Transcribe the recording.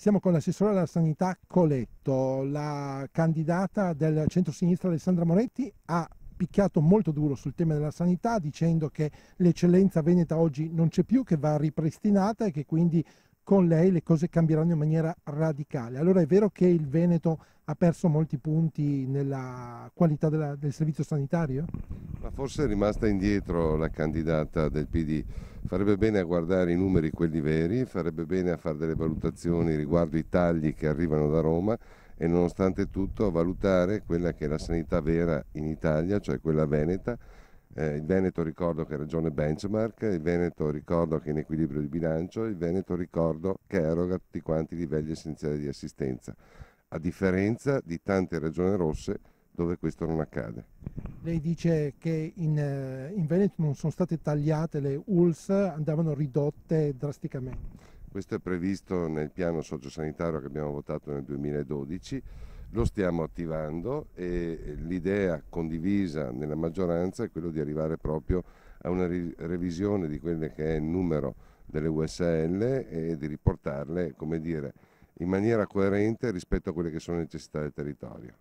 Siamo con l'assessore alla sanità Coletto, la candidata del centro-sinistra Alessandra Moretti ha picchiato molto duro sul tema della sanità dicendo che l'eccellenza veneta oggi non c'è più, che va ripristinata e che quindi con lei le cose cambieranno in maniera radicale. Allora è vero che il Veneto ha perso molti punti nella qualità della, del servizio sanitario? Ma forse è rimasta indietro la candidata del PD. Farebbe bene a guardare i numeri quelli veri, farebbe bene a fare delle valutazioni riguardo i tagli che arrivano da Roma e nonostante tutto a valutare quella che è la sanità vera in Italia, cioè quella veneta. Eh, il Veneto ricordo che è regione benchmark, il Veneto ricordo che è in equilibrio di bilancio, il Veneto ricordo che eroga tutti quanti i livelli essenziali di assistenza, a differenza di tante regioni rosse dove questo non accade. Lei dice che in, eh, in Veneto non sono state tagliate le ULS, andavano ridotte drasticamente. Questo è previsto nel piano sociosanitario che abbiamo votato nel 2012, lo stiamo attivando e l'idea condivisa nella maggioranza è quella di arrivare proprio a una revisione di quello che è il numero delle USL e di riportarle, come dire, in maniera coerente rispetto a quelle che sono le necessità del territorio.